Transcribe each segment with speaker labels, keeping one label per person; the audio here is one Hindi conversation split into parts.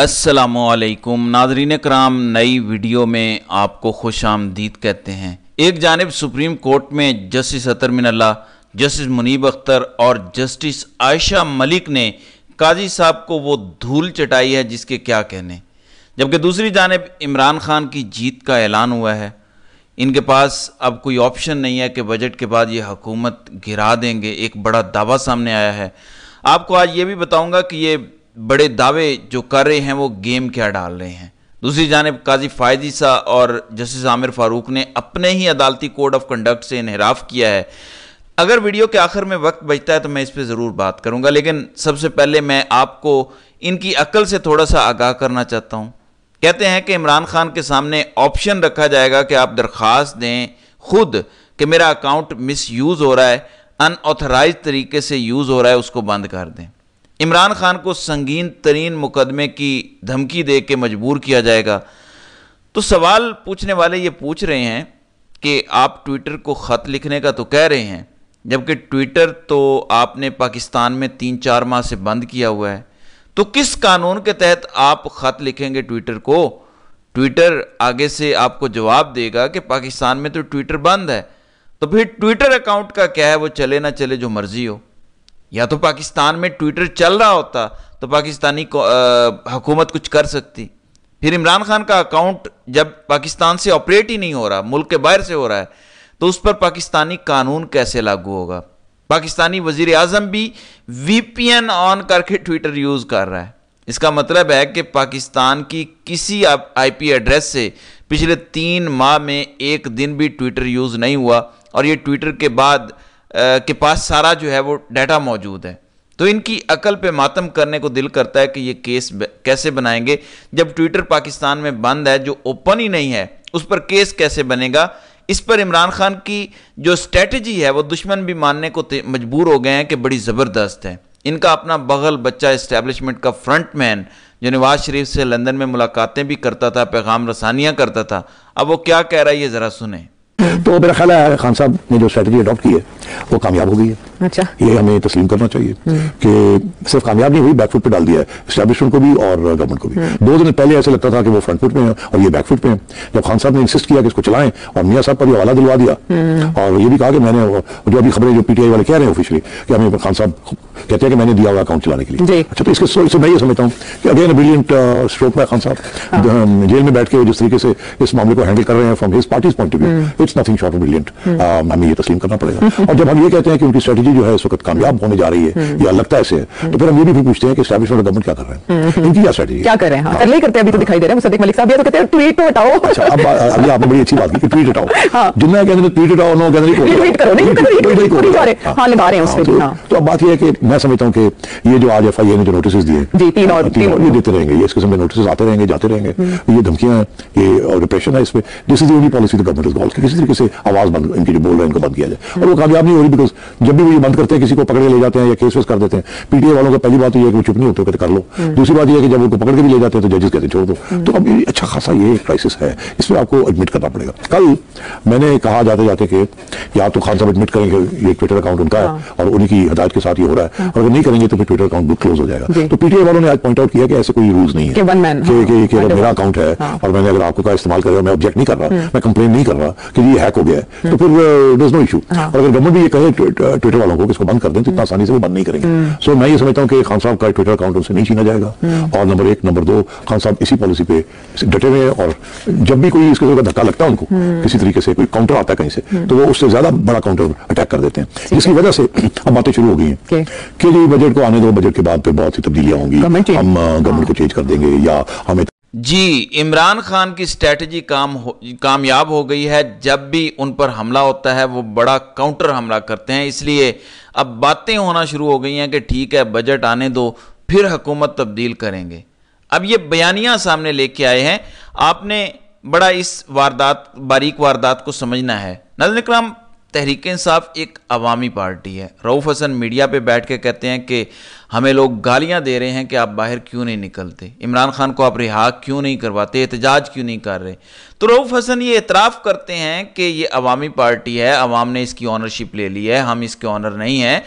Speaker 1: असलकुम नाजरीन कराम नई वीडियो में आपको खुश आमदीद कहते हैं एक जानब सुप्रीम कोर्ट में जस्टिस अतर मिनल्ला जस्टिस मुनीब अख्तर और जस्टिस आयशा मलिक ने काजी साहब को वो धूल चटाई है जिसके क्या कहने जबकि दूसरी जानब इमरान खान की जीत का ऐलान हुआ है इनके पास अब कोई ऑप्शन नहीं है कि बजट के बाद ये हकूमत गिरा देंगे एक बड़ा दावा सामने आया है आपको आज ये भी बताऊँगा कि ये बड़े दावे जो कर रहे हैं वो गेम क्या डाल रहे हैं दूसरी जानब काजी फायदी सा और जस्टिस आमिर फारूक ने अपने ही अदालती कोड ऑफ कंडक्ट से इनहराफ किया है अगर वीडियो के आखिर में वक्त बचता है तो मैं इस पर ज़रूर बात करूंगा लेकिन सबसे पहले मैं आपको इनकी अकल से थोड़ा सा आगाह करना चाहता हूं कहते हैं कि इमरान खान के सामने ऑप्शन रखा जाएगा कि आप दरख्वास्त दें खुद कि मेरा अकाउंट यूज़ हो रहा है अनऑथराइज तरीके से यूज़ हो रहा है उसको बंद कर दें इमरान खान को संगीन तरीन मुकदमे की धमकी दे के मजबूर किया जाएगा तो सवाल पूछने वाले ये पूछ रहे हैं कि आप ट्विटर को ख़त लिखने का तो कह रहे हैं जबकि ट्विटर तो आपने पाकिस्तान में तीन चार माह से बंद किया हुआ है तो किस कानून के तहत आप ख़त लिखेंगे ट्विटर को ट्विटर आगे से आपको जवाब देगा कि पाकिस्तान में तो ट्विटर बंद है तो फिर ट्विटर अकाउंट का क्या है वो चले ना चले जो मर्जी हो या तो पाकिस्तान में ट्विटर चल रहा होता तो पाकिस्तानी हुकूमत कुछ कर सकती फिर इमरान खान का अकाउंट जब पाकिस्तान से ऑपरेट ही नहीं हो रहा मुल्क के बाहर से हो रहा है तो उस पर पाकिस्तानी कानून कैसे लागू होगा पाकिस्तानी वजीर आजम भी वीपीएन ऑन करके ट्विटर यूज़ कर रहा है इसका मतलब है कि पाकिस्तान की किसी आईपी एड्रेस से पिछले तीन माह में एक दिन भी ट्विटर यूज़ नहीं हुआ और ये ट्विटर के बाद के पास सारा जो है वो डाटा मौजूद है तो इनकी अकल पे मातम करने को दिल करता है कि ये केस कैसे बनाएंगे जब ट्विटर पाकिस्तान में बंद है जो ओपन ही नहीं है उस पर केस कैसे बनेगा इस पर इमरान खान की जो स्ट्रेटजी है वो दुश्मन भी मानने को मजबूर हो गए हैं कि बड़ी ज़बरदस्त है इनका अपना बगल बच्चा इस्टेब्लिशमेंट का फ्रंट मैन जो नवाज शरीफ से लंदन में मुलाकातें भी करता था पैगाम रसानियाँ करता था अब वो क्या कह रहा है ये ज़रा सुने
Speaker 2: तो मेरा ख्याल है खान साहब ने जो स्ट्रेटजी अडॉप्ट की है वो कामयाब हो गई है अच्छा ये हमें तस्लीम करना चाहिए हम्म। कि सिर्फ कामयाब नहीं हुई बैकफुट पे डाल दिया है स्टैब्लिशमेंट को भी और गवर्नमेंट को भी हम्म। दो दिन पहले ऐसे लगता था कि वो फ्रंट फुट में है और ये बैकफुट पे है जब खान साहब ने इंसिस्ट किया कि इसको चलाएं और मियाँ साहब पर भी हवाला दिलवा दिया हम्म। और ये भी कहा कि मैंने जो अभी खबरें जो पीटीआई वाले कह रहे हैं ऑफिशियली कि हमें खान साहब कहते हैं कि मैंने दिया हुआ अकाउंट चलाने के लिए अच्छा तो इसके सो, इससे मैं ये समझता हूँ कि अगेन ब्रिलियंट स्ट्रोक में खान साहब जेल में बैठ के जिस तरीके से इस मामले को हैंडल कर रहे हैं from his party's point of view it's nothing short of brilliant हमें ये तस्लीम करना पड़ेगा और जब हम ये कहते हैं कि उनकी स्ट्रेटेजी जो है इस वक्त कामयाब होने जा रही है या लगता है ऐसे तो फिर हम ये भी पूछते हैं कि स्टैब्लिशमेंट गवर्नमेंट क्या कर रहे हैं इनकी क्या स्ट्रेटेजी क्या कर रहे हैं अगले करते अभी तो दिखाई दे रहे हैं मुसद्दिक मलिक साहब ये तो कहते हैं ट्वीट तो हटाओ अच्छा अब अभी आपने बड़ी अच्छी बात की ट्वीट हटाओ दुनिया कहते हैं ट्वीट हटाओ नो कहते हैं ट्वीट करो नहीं ट्वीट करो हां निभा रहे हैं उसको तो अब बात ये है कि मैं समझता हूँ कि ये जो आज एफ आई ए ने जो नोटिस दिए ये देते रहेंगे ये इस किस्म के नोटिस आते रहेंगे जाते रहेंगे हम्म। ये धमकियां हैं ये और डिप्रेशन है इसमें this is only policy the government is goal किसी तरीके से आवाज बंद इनकी जो बोल रहे हैं इनको बंद किया जाए और वो कामयाब नहीं हो रही बिकॉज जब भी वो ये बंद करते हैं किसी को पकड़ के ले जाते हैं या केस वेस कर देते हैं पीटीए वालों का पहली बात तो ये है कि वो चुप नहीं होते कर लो हम्म। दूसरी बात यह है कि जब उनको पकड़ के भी ले जाते हैं तो जजेस कहते हैं छोड़ दो हम्म। तो अब ये अच्छा खासा ये क्राइसिस है इसमें आपको एडमिट करना पड़ेगा कल मैंने कहा जाते जाते कि या तो खान साहब एडमिट करेंगे ये ट्विटर अकाउंट उनका है हाँ। और उन्हीं की हदायत के साथ ये हो रहा है और अगर नहीं करेंगे तो फिर ट्विटर अकाउंट बुक क्लोज हो जाएगा तो पीटीआई वालों ने आज पॉइंट आउट किया कि ऐसे कोई रूल नहीं है कि हाँ। मेरा अकाउंट है हाँ। और मैंने अगर आपको का इस्तेमाल करेगा मैं ऑब्जेक्ट नहीं कर रहा हम्म। मैं कंप्लेन नहीं कर रहा कि ये हैक हो गया है हम्म। तो फिर इज नो इशू और अगर गवर्नमेंट भी ये कहे ट्विटर वालों को इसको बंद कर दें तो इतना हम्म। आसानी से वो बंद नहीं करेंगे सो मैं ये समझता हूँ कि खान साहब का ट्विटर अकाउंट उनसे नहीं छीना जाएगा और नंबर एक नंबर दो खान साहब इसी पॉलिसी पे डटे हुए हैं और जब भी कोई इसके का धक्का लगता है उनको किसी तरीके से कोई काउंटर आता है कहीं से तो वो उससे ज्यादा बड़ा काउंटर अटैक कर देते हैं जिसकी वजह से अब बातें शुरू हो गई हैं कि जी बजट को आने दो बजट के बाद फिर बहुत सी तब्दीलियां होंगी हम गवर्नमेंट uh, को चेंज कर देंगे या हमें
Speaker 1: जी इमरान खान की स्ट्रेटजी काम कामयाब हो गई है जब भी उन पर हमला होता है वो बड़ा काउंटर हमला करते हैं इसलिए अब बातें होना शुरू हो गई हैं कि ठीक है बजट आने दो फिर हुकूमत तब्दील करेंगे अब ये बयानियां सामने लेके आए हैं आपने बड़ा इस वारदात बारीक वारदात को समझना है नजर इकराम तहरीक इंसाफ एक अवामी पार्टी है रऊफ़ हसन मीडिया पे बैठ के कहते हैं कि हमें लोग गालियां दे रहे हैं कि आप बाहर क्यों नहीं निकलते इमरान खान को आप रिहा क्यों नहीं करवाते एहतजाज क्यों नहीं कर रहे तो रऊफ़ हसन ये एतराफ़ करते हैं कि ये अवामी पार्टी है अवाम ने इसकी ऑनरशिप ले ली है हम इसके ऑनर नहीं हैं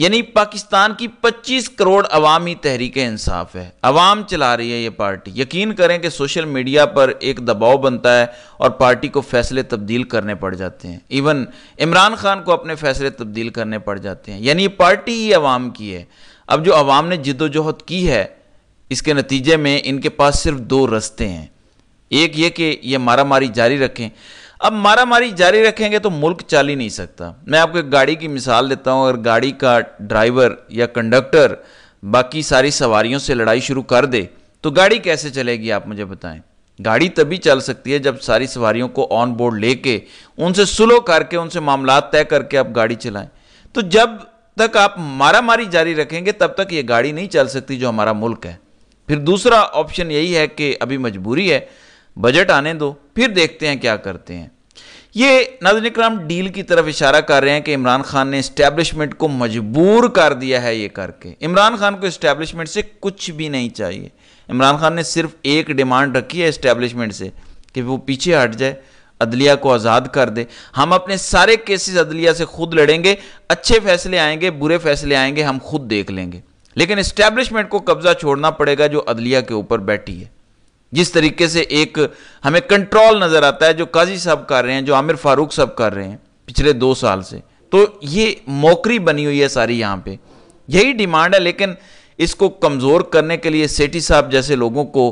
Speaker 1: यानी पाकिस्तान की 25 करोड़ अवामी तहरीक इंसाफ है अवाम चला रही है ये पार्टी यकीन करें कि सोशल मीडिया पर एक दबाव बनता है और पार्टी को फैसले तब्दील करने पड़ जाते हैं इवन इमरान खान को अपने फैसले तब्दील करने पड़ जाते हैं यानी पार्टी ही अवाम की है अब जो अवाम ने जिदोजहद की है इसके नतीजे में इनके पास सिर्फ दो रस्ते हैं एक ये कि ये मारी जारी रखें अब मारा मारी जारी रखेंगे तो मुल्क चल ही नहीं सकता मैं आपको एक गाड़ी की मिसाल देता हूँ अगर गाड़ी का ड्राइवर या कंडक्टर बाकी सारी सवारियों से लड़ाई शुरू कर दे तो गाड़ी कैसे चलेगी आप मुझे बताएं गाड़ी तभी चल सकती है जब सारी सवारियों को ऑन बोर्ड लेके उनसे स्लो करके उनसे मामला तय करके आप गाड़ी चलाएं तो जब तक आप मारा मारी जारी रखेंगे तब तक ये गाड़ी नहीं चल सकती जो हमारा मुल्क है फिर दूसरा ऑप्शन यही है कि अभी मजबूरी है बजट आने दो फिर देखते हैं क्या करते हैं ये नाजन इक्राम डील की तरफ इशारा कर रहे हैं कि इमरान खान ने इस्टेब्लिशमेंट को मजबूर कर दिया है ये करके इमरान खान को इस्टेब्लिशमेंट से कुछ भी नहीं चाहिए इमरान खान ने सिर्फ एक डिमांड रखी है इस्टेब्लिशमेंट से कि वो पीछे हट जाए अदलिया को आज़ाद कर दे हम अपने सारे केसेस अदलिया से खुद लड़ेंगे अच्छे फैसले आएंगे बुरे फैसले आएंगे हम खुद देख लेंगे लेकिन इस्टेब्लिशमेंट को कब्जा छोड़ना पड़ेगा जो अदलिया के ऊपर बैठी है जिस तरीके से एक हमें कंट्रोल नज़र आता है जो काजी साहब कर रहे हैं जो आमिर फारूक साहब कर रहे हैं पिछले दो साल से तो ये मौकरी बनी हुई है सारी यहाँ पे यही डिमांड है लेकिन इसको कमज़ोर करने के लिए सेठी साहब जैसे लोगों को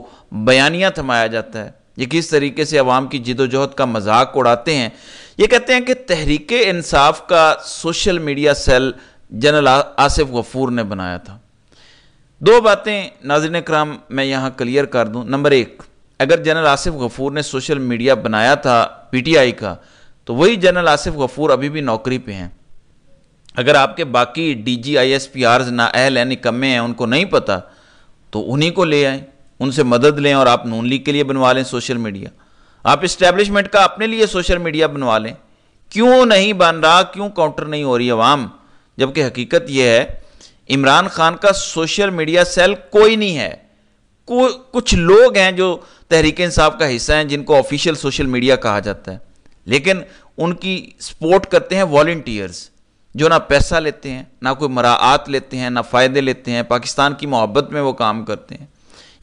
Speaker 1: बयानियां थमाया जाता है ये किस तरीके से अवाम की जिदोजहद का मजाक उड़ाते हैं ये कहते हैं कि तहरीक इंसाफ का social media cell general Asif Ghafoor ने बनाया था दो बातें नाजरन कराम मैं यहाँ क्लियर कर दूँ नंबर एक अगर जनरल आसिफ गफूर ने सोशल मीडिया बनाया था पीटीआई का तो वही जनरल आसिफ गफूर अभी भी नौकरी पे हैं अगर आपके बाकी D G I S P ना अहल हैं निकम्मे हैं उनको नहीं पता तो उन्हीं को ले आएँ उनसे मदद लें और आप नून लीग के लिए बनवा लें सोशल मीडिया आप इस्टेब्लिशमेंट का अपने लिए सोशल मीडिया बनवा लें क्यों नहीं बन रहा क्यों काउंटर नहीं हो रही आवाम जबकि हकीकत यह है इमरान खान का सोशल मीडिया सेल कोई नहीं है को कुछ लोग हैं जो तहरीक इंसाफ का हिस्सा हैं जिनको ऑफिशियल सोशल मीडिया कहा जाता है लेकिन उनकी सपोर्ट करते हैं वॉल्टियर्स जो ना पैसा लेते हैं ना कोई मराआत लेते हैं ना फ़ायदे लेते हैं पाकिस्तान की मोहब्बत में वो काम करते हैं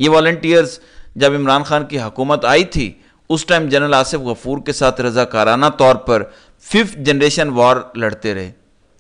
Speaker 1: ये वॉल्टियर्स जब इमरान खान की हकूमत आई थी उस टाइम जनरल आसिफ गफूर के साथ रजाकाराना तौर पर फिफ्थ जनरेशन वॉर लड़ते रहे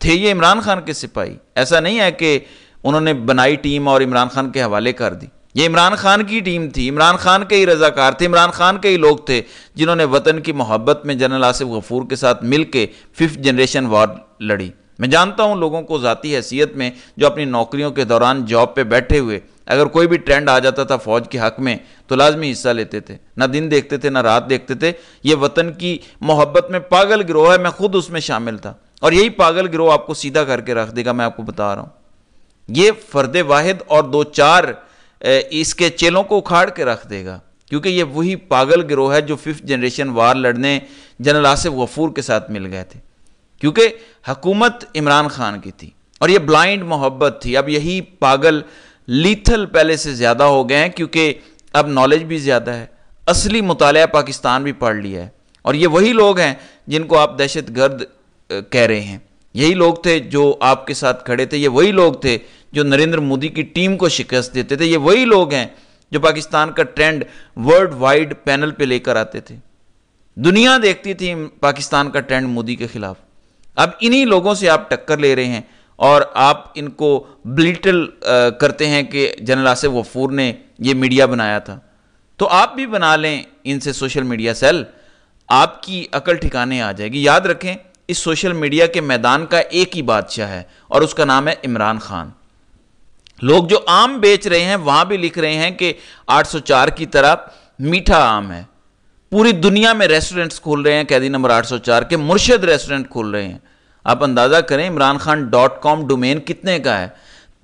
Speaker 1: थे ये इमरान खान के सिपाही ऐसा नहीं है कि उन्होंने बनाई टीम और इमरान खान के हवाले कर दी ये इमरान खान की टीम थी इमरान खान के ही रजाकार थे इमरान खान के ही लोग थे जिन्होंने वतन की मोहब्बत में जनरल आसिफ गफूर के साथ मिल के फिफ्थ जनरेशन वार लड़ी मैं जानता हूँ लोगों को ज़ाती हैसियत में जो अपनी नौकरियों के दौरान जॉब पे बैठे हुए अगर कोई भी ट्रेंड आ जाता था फौज के हक में तो लाजमी हिस्सा लेते थे ना दिन देखते थे ना रात देखते थे ये वतन की मोहब्बत में पागल गिरोह है मैं खुद उसमें शामिल था और यही पागल गिरोह आपको सीधा करके रख देगा मैं आपको बता रहा हूं ये फर्द वाहिद और दो चार इसके चेलों को उखाड़ के रख देगा क्योंकि ये वही पागल गिरोह है जो फिफ्थ जनरेशन वार लड़ने जनरल आसिफ गफूर के साथ मिल गए थे क्योंकि हकूमत इमरान खान की थी और ये ब्लाइंड मोहब्बत थी अब यही पागल लीथल पहले से ज़्यादा हो गए हैं क्योंकि अब नॉलेज भी ज़्यादा है असली मुताल पाकिस्तान भी पढ़ लिया है और ये वही लोग हैं जिनको आप दहशत गर्द कह रहे हैं यही लोग थे जो आपके साथ खड़े थे ये वही लोग थे जो नरेंद्र मोदी की टीम को शिकस्त देते थे ये वही लोग हैं जो पाकिस्तान का ट्रेंड वर्ल्ड वाइड पैनल पे लेकर आते थे दुनिया देखती थी पाकिस्तान का ट्रेंड मोदी के खिलाफ अब इन्हीं लोगों से आप टक्कर ले रहे हैं और आप इनको ब्लिटल करते हैं कि जनरल आसिफ वफूर ने ये मीडिया बनाया था तो आप भी बना लें इनसे सोशल मीडिया सेल आपकी अकल ठिकाने आ जाएगी याद रखें इस सोशल मीडिया के मैदान का एक ही बादशाह है और उसका नाम है इमरान खान लोग जो आम बेच रहे हैं वहां भी लिख रहे हैं कि 804 की तरह मीठा आम है पूरी दुनिया में रेस्टोरेंट्स खोल रहे हैं कैदी नंबर 804 के मुर्शद रेस्टोरेंट खोल रहे हैं आप अंदाज़ा करें Imran Khan dot com domain कितने का है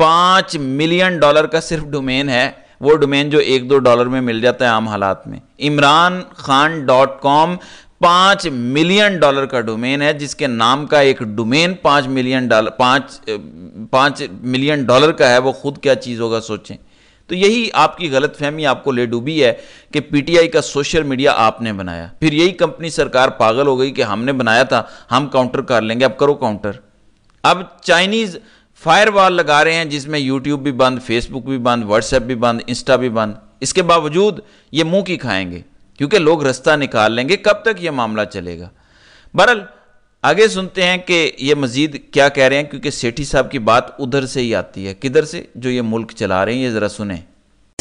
Speaker 1: पांच मिलियन डॉलर का सिर्फ डोमेन है वो डोमेन जो एक दो डॉलर में मिल जाता है आम हालात में इमरान खान डॉट कॉम पांच मिलियन डॉलर का डोमेन है जिसके नाम का एक डोमेन पांच मिलियन डॉलर पांच पांच मिलियन डॉलर का है वो खुद क्या चीज़ होगा सोचें तो यही आपकी गलत फहमी आपको ले डूबी है कि पीटीआई का सोशल मीडिया आपने बनाया फिर यही कंपनी सरकार पागल हो गई कि हमने बनाया था हम काउंटर कर लेंगे अब करो काउंटर अब चाइनीज फायरवॉल लगा रहे हैं जिसमें यूट्यूब भी बंद फेसबुक भी बंद व्हाट्सएप भी बंद इंस्टा भी बंद इसके बावजूद ये मुंह की खाएंगे क्योंकि लोग रास्ता निकाल लेंगे कब तक यह मामला चलेगा बहरल आगे सुनते हैं कि ये मजीद क्या कह रहे हैं क्योंकि सेठी साहब की बात उधर से ही आती है किधर से जो ये मुल्क चला रहे हैं ये ज़रा सुने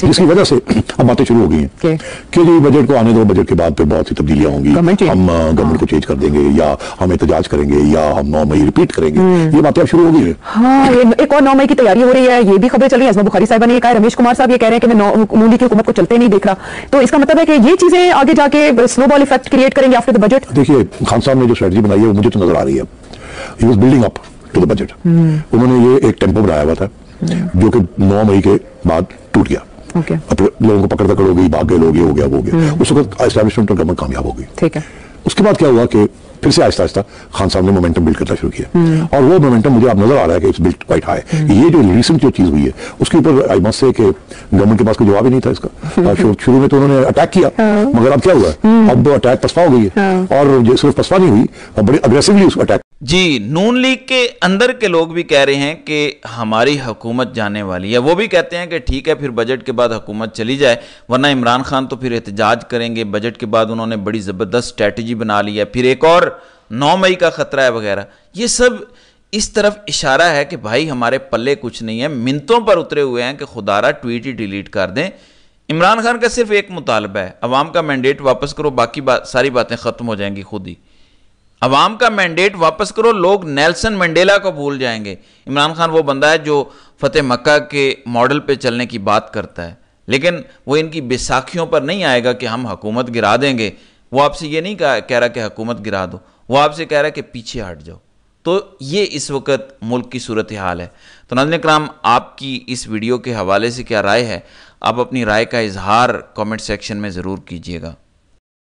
Speaker 2: इसी वजह से अब बातें शुरू हो गई हैं कि जी बजट को आने दो बजट के बाद पे बहुत सी तब्दीलियां होंगी हम गवर्नमेंट को चेंज हाँ। कर देंगे या हम एहतजाज करेंगे या हम नौ मई रिपीट करेंगे हम्म। ये बातें अब शुरू हो गई है हाँ एक और नौ मई की तैयारी हो रही है ये भी खबरें चल रही है इसमें बुखारी साहब ने कहा रमेश कुमार साहब ये कह रहे हैं कि मैं मोदी की हुकूमत को चलते नहीं देख रहा तो इसका मतलब है कि ये चीजें आगे जाके स्नोबॉल इफेक्ट क्रिएट करेंगे आफ्टर द बजट देखिए खान साहब ने जो स्ट्रेटी बनाई है वो मुझे तो नजर आ रही है he was building up to the budget उन्होंने ये एक टेम्पो बनाया हुआ था हम्म। जो कि नौ मई के बाद टूट गया okay. तो लोगों को पकड़ पकड़ हो गई भाग्य लोग हो गया वो गया हम्म। उस वक्त एस्टेब्लिशमेंट और गवर्नमेंट कामयाब हो गई ठीक है उसके बाद क्या हुआ कि फिर से आहिस्ता आहिस्ता खान साहब ने मोमेंटम बिल्ड करना शुरू किया हम्म। और वो मोमेंटम मुझे अब नजर आ रहा है कि इट्स बिल्ड क्वाइट हाई ये जो रिसेंट जो चीज हुई है उसके ऊपर आई मस्ट से कि गवर्नमेंट के पास कोई जवाब ही नहीं था इसका शुरू में तो उन्होंने अटैक किया हाँ। मगर अब क्या हुआ हम्म। अब अटैक पसपा हो गई है हाँ। और सिर्फ पसपा नहीं हुई बड़ी अग्रेसिवली उसको अटैक
Speaker 1: जी नून लीग के अंदर के लोग भी कह रहे हैं कि हमारी हुकूमत जाने वाली है वो भी कहते हैं कि ठीक है फिर बजट के बाद हुकूमत चली जाए वरना इमरान खान तो फिर एहतजाज करेंगे बजट के बाद उन्होंने बड़ी ज़बरदस्त स्ट्रैटेजी बना ली है फिर एक और नौ मई का ख़तरा है वगैरह ये सब इस तरफ इशारा है कि भाई हमारे पल्ले कुछ नहीं है मिनतों पर उतरे हुए हैं कि खुदारा ट्वीट ही डिलीट कर दें इमरान खान का सिर्फ एक मुतालबा है अवाम का मैंडेट वापस करो बाकी बात सारी बातें ख़त्म हो जाएंगी खुद ही अवाम का मैंडेट वापस करो लोग नेल्सन मंडेला को भूल जाएंगे इमरान खान वो बंदा है जो फतेह मक्का के मॉडल पे चलने की बात करता है लेकिन वो इनकी बैसाखियों पर नहीं आएगा कि हम हकूमत गिरा देंगे वो आपसे ये नहीं कह कह रहा कि हकूमत गिरा दो वो आपसे कह रहा है कि पीछे हट जाओ तो ये इस वक्त मुल्क की सूरत हाल है तो नंदन कराम आपकी इस वीडियो के हवाले से क्या राय है आप अपनी राय का इजहार कमेंट सेक्शन में ज़रूर कीजिएगा